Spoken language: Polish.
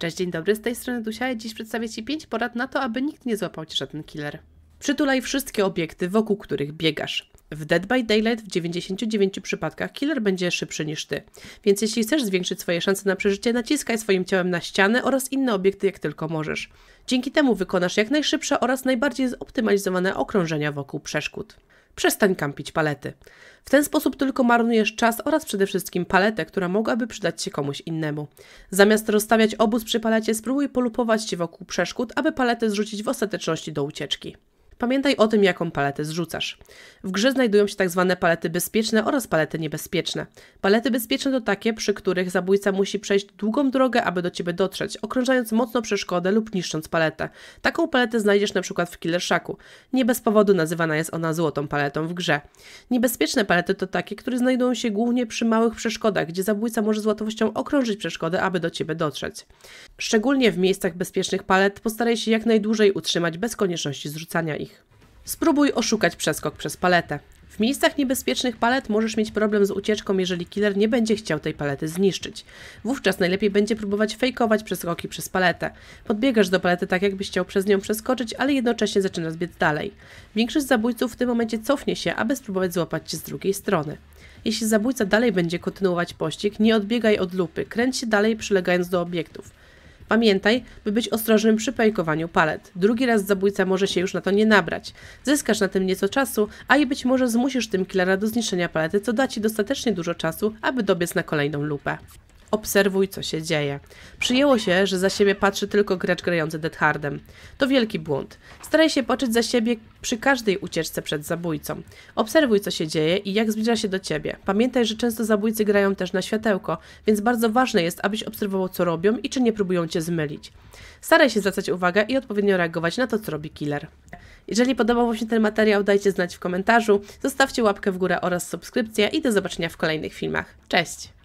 Cześć, dzień dobry, z tej strony Dusia dziś przedstawię Ci 5 porad na to, aby nikt nie złapał Cię żaden killer. Przytulaj wszystkie obiekty, wokół których biegasz. W Dead by Daylight w 99 przypadkach killer będzie szybszy niż ty, więc jeśli chcesz zwiększyć swoje szanse na przeżycie, naciskaj swoim ciałem na ścianę oraz inne obiekty jak tylko możesz. Dzięki temu wykonasz jak najszybsze oraz najbardziej zoptymalizowane okrążenia wokół przeszkód przestań kampić palety. W ten sposób tylko marnujesz czas oraz przede wszystkim paletę, która mogłaby przydać się komuś innemu. Zamiast rozstawiać obóz przy palecie, spróbuj polupować się wokół przeszkód, aby paletę zrzucić w ostateczności do ucieczki. Pamiętaj o tym, jaką paletę zrzucasz. W grze znajdują się tak zwane palety bezpieczne oraz palety niebezpieczne. Palety bezpieczne to takie, przy których zabójca musi przejść długą drogę, aby do ciebie dotrzeć, okrążając mocno przeszkodę lub niszcząc paletę. Taką paletę znajdziesz na przykład w Killershaku. Nie bez powodu nazywana jest ona złotą paletą w grze. Niebezpieczne palety to takie, które znajdują się głównie przy małych przeszkodach, gdzie zabójca może z łatwością okrążyć przeszkodę, aby do ciebie dotrzeć. Szczególnie w miejscach bezpiecznych palet postaraj się jak najdłużej utrzymać bez konieczności zrzucania ich. Spróbuj oszukać przeskok przez paletę. W miejscach niebezpiecznych palet możesz mieć problem z ucieczką, jeżeli killer nie będzie chciał tej palety zniszczyć. Wówczas najlepiej będzie próbować fejkować przeskoki przez paletę. Podbiegasz do palety tak, jakbyś chciał przez nią przeskoczyć, ale jednocześnie zaczynasz biec dalej. Większość zabójców w tym momencie cofnie się, aby spróbować złapać cię z drugiej strony. Jeśli zabójca dalej będzie kontynuować pościg, nie odbiegaj od lupy, kręć się dalej przylegając do obiektów. Pamiętaj, by być ostrożnym przy pajkowaniu palet. Drugi raz zabójca może się już na to nie nabrać. Zyskasz na tym nieco czasu, a i być może zmusisz tym killera do zniszczenia palety, co da ci dostatecznie dużo czasu, aby dobiec na kolejną lupę obserwuj co się dzieje. Przyjęło się, że za siebie patrzy tylko gracz grający Dead Hardem. To wielki błąd. Staraj się patrzeć za siebie przy każdej ucieczce przed zabójcą. Obserwuj co się dzieje i jak zbliża się do ciebie. Pamiętaj, że często zabójcy grają też na światełko, więc bardzo ważne jest, abyś obserwował co robią i czy nie próbują cię zmylić. Staraj się zwracać uwagę i odpowiednio reagować na to, co robi killer. Jeżeli podobał Wam się ten materiał, dajcie znać w komentarzu, zostawcie łapkę w górę oraz subskrypcję i do zobaczenia w kolejnych filmach. Cześć!